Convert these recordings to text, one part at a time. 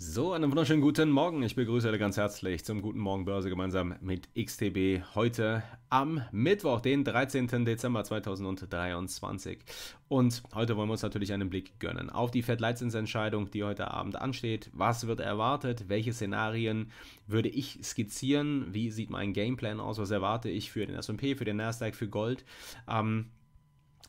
So, einen wunderschönen guten Morgen. Ich begrüße alle ganz herzlich zum Guten Morgen Börse gemeinsam mit XTB heute am Mittwoch, den 13. Dezember 2023. Und heute wollen wir uns natürlich einen Blick gönnen auf die FED-Leitzinsentscheidung, die heute Abend ansteht. Was wird erwartet? Welche Szenarien würde ich skizzieren? Wie sieht mein Gameplan aus? Was erwarte ich für den S&P, für den Nasdaq, für Gold? Ähm,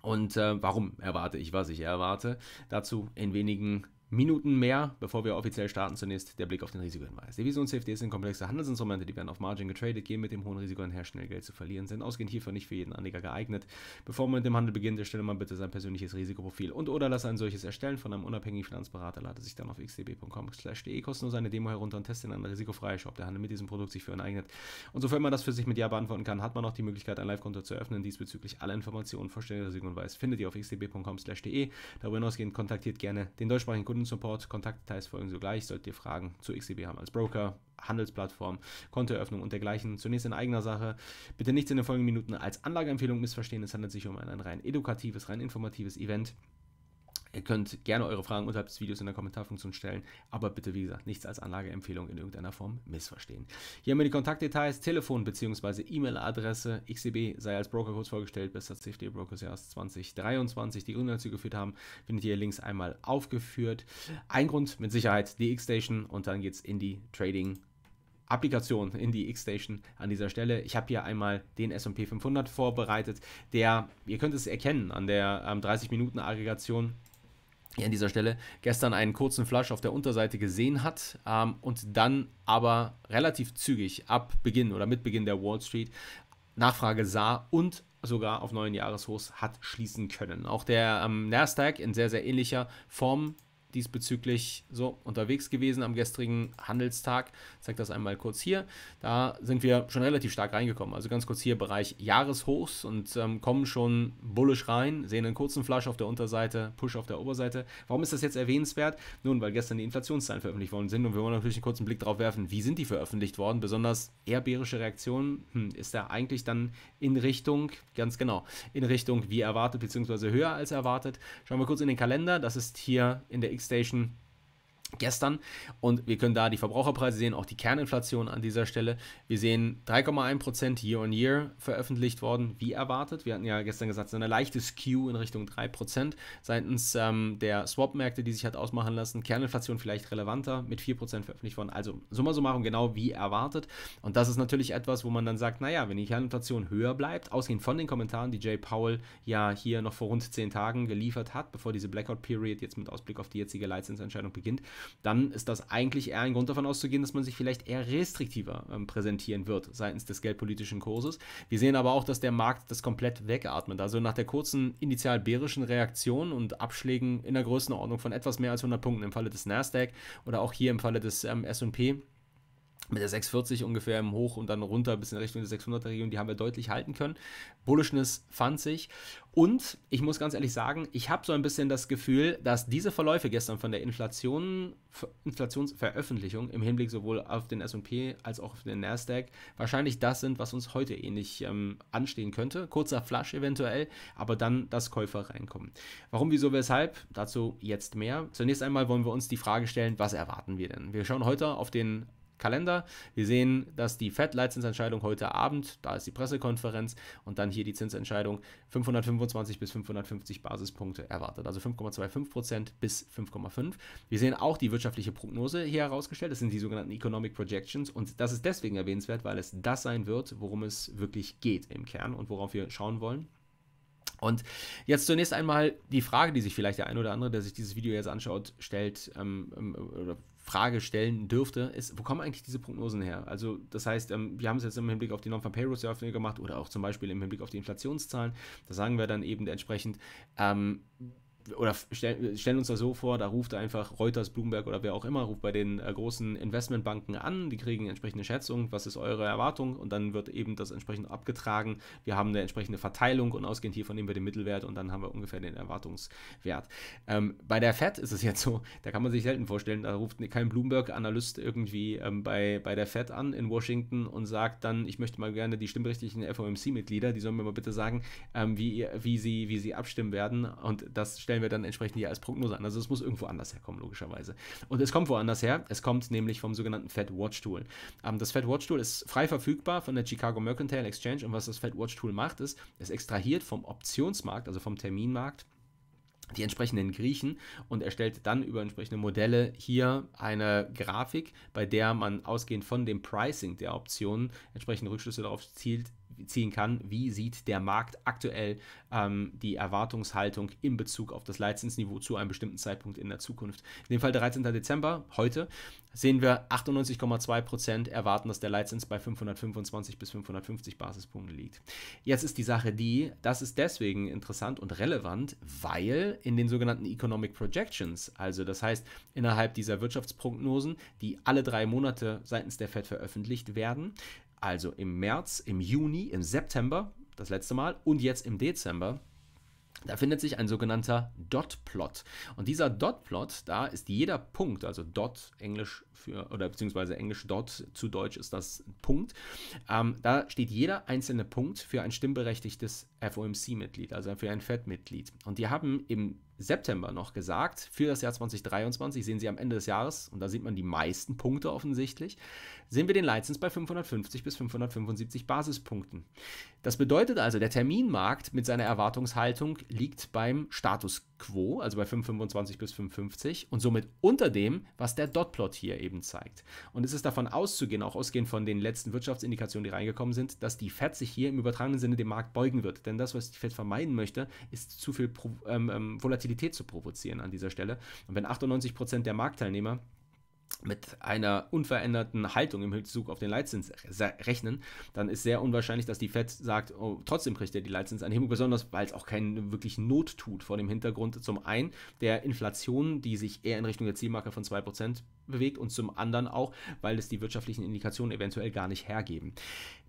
und äh, warum erwarte ich, was ich erwarte? Dazu in wenigen Minuten mehr, bevor wir offiziell starten. Zunächst der Blick auf den Risikohinweis. Devisenhilfe sind komplexe Handelsinstrumente, die werden auf Margin getradet, gehen mit dem hohen Risiko einher, schnell Geld zu verlieren, sind ausgehend hierfür nicht für jeden Anleger geeignet. Bevor man mit dem Handel beginnt, erstelle man bitte sein persönliches Risikoprofil und oder lasse ein solches erstellen von einem unabhängigen Finanzberater. Lade sich dann auf xdb.com/de kostenlos eine Demo herunter und teste in einer risikofreien Shop, der Handel mit diesem Produkt sich für einen eignet. Und sofern man das für sich mit Ja beantworten kann, hat man auch die Möglichkeit, ein Live-Konto zu öffnen. Diesbezüglich alle Informationen, vollständige Risikohinweis findet ihr auf xdb.com/de. Darüber hinausgehend kontaktiert gerne den deutschsprachigen Kunden Kundensupport, Kontaktdetails folgen sogleich, solltet ihr Fragen zu XCB e haben als Broker, Handelsplattform, Kontoeröffnung und dergleichen. Zunächst in eigener Sache. Bitte nichts in den folgenden Minuten als Anlageempfehlung missverstehen. Es handelt sich um ein rein edukatives, rein informatives Event. Ihr könnt gerne eure Fragen unterhalb des Videos in der Kommentarfunktion stellen, aber bitte, wie gesagt, nichts als Anlageempfehlung in irgendeiner Form missverstehen. Hier haben wir die Kontaktdetails, Telefon bzw. E-Mail-Adresse. XCB sei als Broker kurz vorgestellt, bester CFD Broker Jahres 2023. Die Gründe, dazu geführt haben, findet ihr links einmal aufgeführt. Ein Grund mit Sicherheit die X-Station und dann geht es in die Trading. Applikation in die X-Station an dieser Stelle. Ich habe hier einmal den SP 500 vorbereitet, der, ihr könnt es erkennen an der ähm, 30-Minuten-Aggregation, an dieser Stelle, gestern einen kurzen Flush auf der Unterseite gesehen hat ähm, und dann aber relativ zügig ab Beginn oder mit Beginn der Wall Street Nachfrage sah und sogar auf neuen Jahreshochs hat schließen können. Auch der ähm, Nasdaq in sehr, sehr ähnlicher Form diesbezüglich so unterwegs gewesen am gestrigen Handelstag. Ich zeige das einmal kurz hier. Da sind wir schon relativ stark reingekommen. Also ganz kurz hier Bereich Jahreshochs und ähm, kommen schon bullisch rein, sehen einen kurzen Flash auf der Unterseite, Push auf der Oberseite. Warum ist das jetzt erwähnenswert? Nun, weil gestern die Inflationszahlen veröffentlicht worden sind und wir wollen natürlich einen kurzen Blick darauf werfen, wie sind die veröffentlicht worden? Besonders eher bärische Reaktionen hm, ist da eigentlich dann in Richtung, ganz genau, in Richtung wie erwartet, bzw. höher als erwartet. Schauen wir kurz in den Kalender. Das ist hier in der X station gestern und wir können da die Verbraucherpreise sehen, auch die Kerninflation an dieser Stelle. Wir sehen 3,1% year on year veröffentlicht worden, wie erwartet. Wir hatten ja gestern gesagt, so eine leichte Skew in Richtung 3% seitens ähm, der Swap-Märkte, die sich hat ausmachen lassen. Kerninflation vielleicht relevanter mit 4% veröffentlicht worden. Also summa summarum genau wie erwartet und das ist natürlich etwas, wo man dann sagt, naja, wenn die Kerninflation höher bleibt, ausgehend von den Kommentaren, die Jay Powell ja hier noch vor rund 10 Tagen geliefert hat, bevor diese Blackout-Period jetzt mit Ausblick auf die jetzige Leitzinsentscheidung beginnt, dann ist das eigentlich eher ein Grund davon auszugehen, dass man sich vielleicht eher restriktiver ähm, präsentieren wird seitens des geldpolitischen Kurses. Wir sehen aber auch, dass der Markt das komplett wegatmet. Also nach der kurzen initial bärischen Reaktion und Abschlägen in der Größenordnung von etwas mehr als 100 Punkten im Falle des Nasdaq oder auch hier im Falle des ähm, S&P mit der 640 ungefähr im Hoch und dann runter bis in Richtung der 600er Region, die haben wir deutlich halten können. Bullishness fand sich. Und ich muss ganz ehrlich sagen, ich habe so ein bisschen das Gefühl, dass diese Verläufe gestern von der Inflation, Inflationsveröffentlichung im Hinblick sowohl auf den SP als auch auf den NASDAQ wahrscheinlich das sind, was uns heute ähnlich ähm, anstehen könnte. Kurzer Flash eventuell, aber dann das Käufer reinkommen. Warum, wieso, weshalb? Dazu jetzt mehr. Zunächst einmal wollen wir uns die Frage stellen, was erwarten wir denn? Wir schauen heute auf den Kalender. Wir sehen, dass die FED-Leitzinsentscheidung heute Abend, da ist die Pressekonferenz und dann hier die Zinsentscheidung 525 bis 550 Basispunkte erwartet, also 5,25 Prozent bis 5,5. Wir sehen auch die wirtschaftliche Prognose hier herausgestellt, das sind die sogenannten Economic Projections und das ist deswegen erwähnenswert, weil es das sein wird, worum es wirklich geht im Kern und worauf wir schauen wollen. Und jetzt zunächst einmal die Frage, die sich vielleicht der ein oder andere, der sich dieses Video jetzt anschaut, stellt ähm, ähm, oder Frage stellen dürfte, ist, wo kommen eigentlich diese Prognosen her? Also, das heißt, ähm, wir haben es jetzt im Hinblick auf die Non-Farm-Payroll-Survey gemacht oder auch zum Beispiel im Hinblick auf die Inflationszahlen. Da sagen wir dann eben entsprechend, ähm, oder stellen stell uns das so vor, da ruft einfach Reuters, Bloomberg oder wer auch immer, ruft bei den äh, großen Investmentbanken an, die kriegen entsprechende Schätzungen, was ist eure Erwartung und dann wird eben das entsprechend abgetragen. Wir haben eine entsprechende Verteilung und ausgehend hiervon nehmen wir den Mittelwert und dann haben wir ungefähr den Erwartungswert. Ähm, bei der FED ist es jetzt so, da kann man sich selten vorstellen, da ruft kein Bloomberg-Analyst irgendwie ähm, bei, bei der FED an in Washington und sagt dann, ich möchte mal gerne die stimmberechtigten FOMC-Mitglieder, die sollen mir mal bitte sagen, ähm, wie, wie, sie, wie sie abstimmen werden und das stellt stellen wir dann entsprechend hier als Prognose an. Also es muss irgendwo anders herkommen, logischerweise. Und es kommt woanders her. Es kommt nämlich vom sogenannten Fed Watch Tool. Ähm, das Fed Watch Tool ist frei verfügbar von der Chicago Mercantile Exchange. Und was das Fed Watch Tool macht, ist, es extrahiert vom Optionsmarkt, also vom Terminmarkt, die entsprechenden Griechen und erstellt dann über entsprechende Modelle hier eine Grafik, bei der man ausgehend von dem Pricing der Optionen entsprechende Rückschlüsse darauf zielt, ziehen kann, wie sieht der Markt aktuell ähm, die Erwartungshaltung in Bezug auf das Leitzinsniveau zu einem bestimmten Zeitpunkt in der Zukunft. In dem Fall 13. Dezember, heute, sehen wir 98,2% Prozent erwarten, dass der Leitzins bei 525 bis 550 Basispunkten liegt. Jetzt ist die Sache die, das ist deswegen interessant und relevant, weil in den sogenannten Economic Projections, also das heißt innerhalb dieser Wirtschaftsprognosen, die alle drei Monate seitens der Fed veröffentlicht werden, also im März, im Juni, im September, das letzte Mal, und jetzt im Dezember. Da findet sich ein sogenannter Dot-Plot. Und dieser Dot-Plot, da ist jeder Punkt, also Dot, Englisch für, oder beziehungsweise Englisch dort zu Deutsch ist das Punkt. Ähm, da steht jeder einzelne Punkt für ein stimmberechtigtes FOMC-Mitglied, also für ein FED-Mitglied. Und die haben im September noch gesagt, für das Jahr 2023 sehen Sie am Ende des Jahres, und da sieht man die meisten Punkte offensichtlich, sehen wir den Leitzins bei 550 bis 575 Basispunkten. Das bedeutet also, der Terminmarkt mit seiner Erwartungshaltung liegt beim Status quo. Quo, also bei 525 bis 550 und somit unter dem, was der Dotplot hier eben zeigt. Und es ist davon auszugehen, auch ausgehend von den letzten Wirtschaftsindikationen, die reingekommen sind, dass die FED sich hier im übertragenen Sinne dem Markt beugen wird. Denn das, was die FED vermeiden möchte, ist zu viel Pro ähm, ähm, Volatilität zu provozieren an dieser Stelle. Und wenn 98% Prozent der Marktteilnehmer mit einer unveränderten Haltung im Hinzug auf den Leitzins rechnen, dann ist sehr unwahrscheinlich, dass die Fed sagt, oh, trotzdem kriegt er die Leitzinsanhebung, besonders weil es auch keinen wirklichen Not tut vor dem Hintergrund zum einen der Inflation, die sich eher in Richtung der Zielmarke von 2% bewegt und zum anderen auch, weil es die wirtschaftlichen Indikationen eventuell gar nicht hergeben.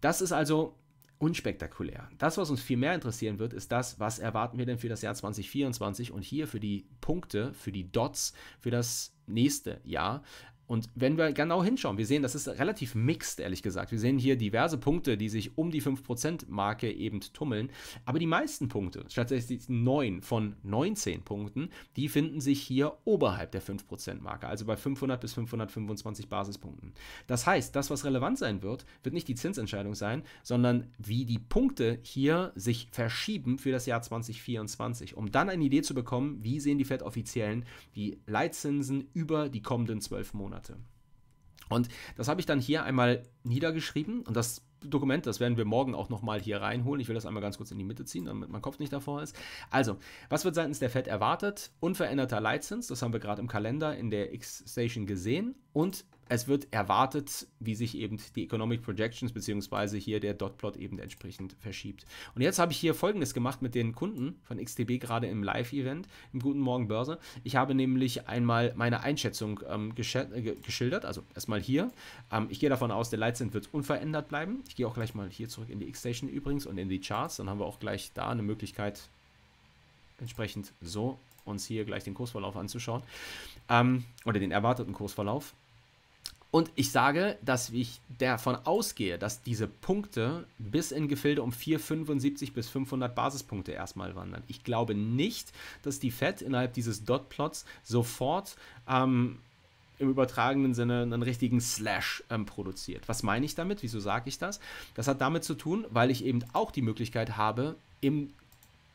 Das ist also unspektakulär. Das, was uns viel mehr interessieren wird, ist das, was erwarten wir denn für das Jahr 2024 und hier für die Punkte, für die Dots, für das nächste Jahr. Und wenn wir genau hinschauen, wir sehen, das ist relativ mixed, ehrlich gesagt. Wir sehen hier diverse Punkte, die sich um die 5%-Marke eben tummeln. Aber die meisten Punkte, stattdessen 9 von 19 Punkten, die finden sich hier oberhalb der 5%-Marke, also bei 500 bis 525 Basispunkten. Das heißt, das, was relevant sein wird, wird nicht die Zinsentscheidung sein, sondern wie die Punkte hier sich verschieben für das Jahr 2024, um dann eine Idee zu bekommen, wie sehen die FED-Offiziellen die Leitzinsen über die kommenden 12 Monate. Monate. Und das habe ich dann hier einmal niedergeschrieben und das Dokument, das werden wir morgen auch nochmal hier reinholen. Ich will das einmal ganz kurz in die Mitte ziehen, damit mein Kopf nicht davor ist. Also, was wird seitens der FED erwartet? Unveränderter Leitzins, das haben wir gerade im Kalender in der X-Station gesehen und es wird erwartet, wie sich eben die Economic Projections beziehungsweise hier der Dotplot eben entsprechend verschiebt. Und jetzt habe ich hier folgendes gemacht mit den Kunden von XTB gerade im Live-Event, im Guten Morgen Börse. Ich habe nämlich einmal meine Einschätzung ähm, äh, geschildert, also erstmal hier. Ähm, ich gehe davon aus, der Leitzins wird unverändert bleiben. Ich gehe auch gleich mal hier zurück in die X-Station übrigens und in die Charts. Dann haben wir auch gleich da eine Möglichkeit, entsprechend so uns hier gleich den Kursverlauf anzuschauen ähm, oder den erwarteten Kursverlauf. Und ich sage, dass ich davon ausgehe, dass diese Punkte bis in Gefilde um 475 bis 500 Basispunkte erstmal wandern. Ich glaube nicht, dass die Fed innerhalb dieses Dotplots sofort ähm, im übertragenen Sinne einen richtigen Slash ähm, produziert. Was meine ich damit? Wieso sage ich das? Das hat damit zu tun, weil ich eben auch die Möglichkeit habe, im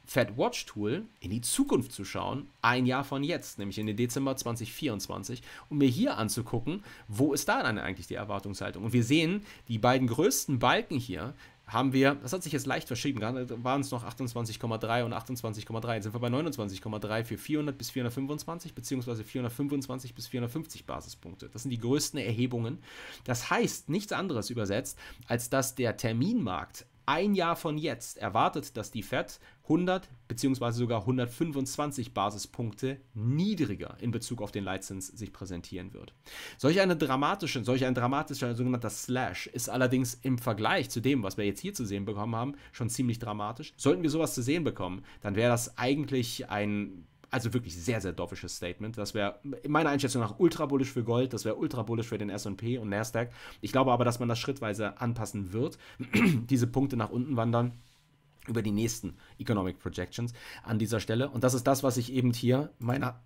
Fat Watch Tool in die Zukunft zu schauen, ein Jahr von jetzt, nämlich in den Dezember 2024, um mir hier anzugucken, wo ist da dann eigentlich die Erwartungshaltung? Und wir sehen, die beiden größten Balken hier haben wir, das hat sich jetzt leicht verschrieben, gerade waren es noch 28,3 und 28,3, jetzt sind wir bei 29,3 für 400 bis 425 beziehungsweise 425 bis 450 Basispunkte. Das sind die größten Erhebungen. Das heißt nichts anderes übersetzt, als dass der Terminmarkt ein Jahr von jetzt erwartet, dass die Fed 100 bzw. sogar 125 Basispunkte niedriger in Bezug auf den Leitzins sich präsentieren wird. Solch, eine dramatische, solch ein dramatischer sogenannter Slash ist allerdings im Vergleich zu dem, was wir jetzt hier zu sehen bekommen haben, schon ziemlich dramatisch. Sollten wir sowas zu sehen bekommen, dann wäre das eigentlich ein also wirklich sehr, sehr dovisches Statement. Das wäre meiner Einschätzung nach ultra bullisch für Gold, das wäre ultra bullisch für den SP und Nasdaq. Ich glaube aber, dass man das schrittweise anpassen wird. Diese Punkte nach unten wandern über die nächsten Economic Projections an dieser Stelle. Und das ist das, was ich eben hier meiner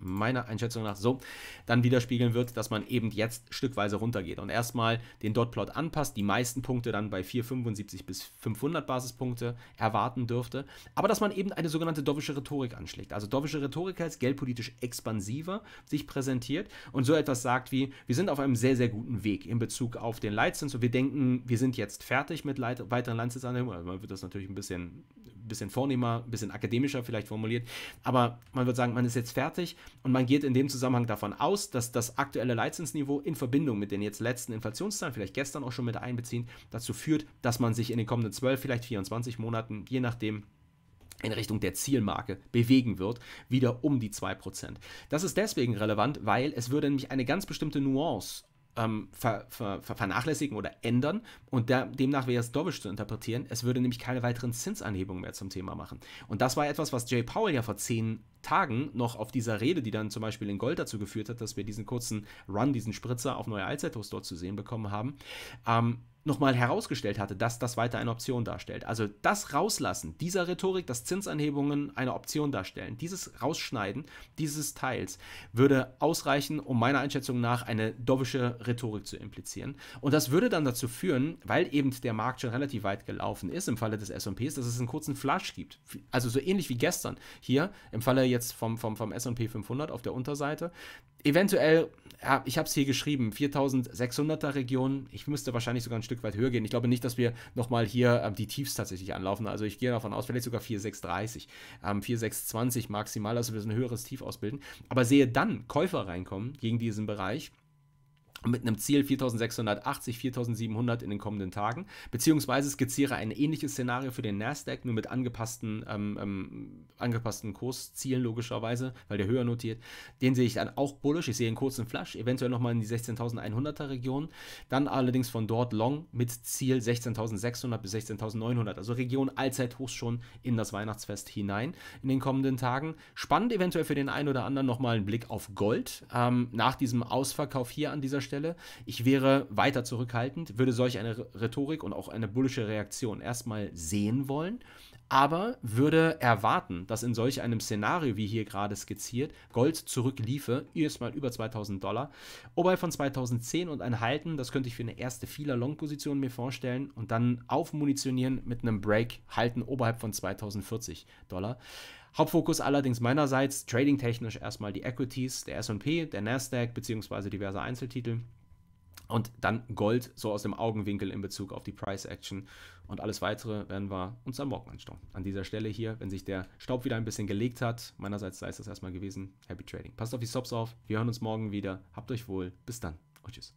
meiner Einschätzung nach so, dann widerspiegeln wird, dass man eben jetzt stückweise runtergeht und erstmal den Dotplot anpasst, die meisten Punkte dann bei 475 bis 500 Basispunkte erwarten dürfte, aber dass man eben eine sogenannte dovische Rhetorik anschlägt. Also dovische Rhetorik heißt geldpolitisch expansiver sich präsentiert und so etwas sagt wie, wir sind auf einem sehr, sehr guten Weg in Bezug auf den Leitzins und wir denken, wir sind jetzt fertig mit Leit weiteren Leitzinsanhebungen, also man wird das natürlich ein bisschen bisschen vornehmer, bisschen akademischer vielleicht formuliert. Aber man würde sagen, man ist jetzt fertig und man geht in dem Zusammenhang davon aus, dass das aktuelle Leitzinsniveau in Verbindung mit den jetzt letzten Inflationszahlen, vielleicht gestern auch schon mit einbeziehen, dazu führt, dass man sich in den kommenden 12, vielleicht 24 Monaten, je nachdem, in Richtung der Zielmarke bewegen wird, wieder um die 2%. Das ist deswegen relevant, weil es würde nämlich eine ganz bestimmte Nuance ähm, ver, ver, ver, vernachlässigen oder ändern. Und der, demnach wäre es dovish zu interpretieren. Es würde nämlich keine weiteren Zinsanhebungen mehr zum Thema machen. Und das war etwas, was Jay Powell ja vor zehn Tagen noch auf dieser Rede, die dann zum Beispiel in Gold dazu geführt hat, dass wir diesen kurzen Run, diesen Spritzer auf neue Allzeithochs dort zu sehen bekommen haben, ähm, nochmal herausgestellt hatte, dass das weiter eine Option darstellt. Also das Rauslassen dieser Rhetorik, dass Zinsanhebungen eine Option darstellen, dieses Rausschneiden dieses Teils würde ausreichen, um meiner Einschätzung nach eine dovische Rhetorik zu implizieren. Und das würde dann dazu führen, weil eben der Markt schon relativ weit gelaufen ist im Falle des S&Ps, dass es einen kurzen Flash gibt. Also so ähnlich wie gestern hier im Falle jetzt vom, vom, vom S&P 500 auf der Unterseite. Eventuell, ja, ich habe es hier geschrieben, 4600er Region, ich müsste wahrscheinlich sogar ein Stück weit höher gehen. Ich glaube nicht, dass wir nochmal hier ähm, die Tiefs tatsächlich anlaufen. Also ich gehe davon aus, vielleicht sogar 4,630, ähm, 4,620 maximal, also wir so ein höheres Tief ausbilden. Aber sehe dann Käufer reinkommen gegen diesen Bereich mit einem Ziel 4680, 4700 in den kommenden Tagen. Beziehungsweise skizziere ein ähnliches Szenario für den Nasdaq, nur mit angepassten, ähm, ähm, angepassten Kurszielen logischerweise, weil der höher notiert. Den sehe ich dann auch bullish. Ich sehe einen kurzen Flash, eventuell nochmal in die 16.100er Region. Dann allerdings von dort long mit Ziel 16.600 bis 16.900. Also Region Allzeithoch schon in das Weihnachtsfest hinein in den kommenden Tagen. Spannend eventuell für den einen oder anderen nochmal einen Blick auf Gold. Ähm, nach diesem Ausverkauf hier an dieser Stelle stelle. Ich wäre weiter zurückhaltend, würde solch eine Rhetorik und auch eine bullische Reaktion erstmal sehen wollen, aber würde erwarten, dass in solch einem Szenario, wie hier gerade skizziert, Gold zurückliefe, erstmal über 2000 Dollar. Wobei von 2010 und ein Halten, das könnte ich für eine erste vieler Long-Position mir vorstellen und dann aufmunitionieren mit einem Break, halten oberhalb von 2040 Dollar. Hauptfokus allerdings meinerseits trading-technisch erstmal die Equities, der SP, der NASDAQ beziehungsweise diverse Einzeltitel und dann Gold so aus dem Augenwinkel in Bezug auf die Price Action und alles weitere werden wir uns am Morgen anschauen. An dieser Stelle hier, wenn sich der Staub wieder ein bisschen gelegt hat, meinerseits sei es das erstmal gewesen. Happy Trading. Passt auf die Stops auf. Wir hören uns morgen wieder. Habt euch wohl. Bis dann und tschüss.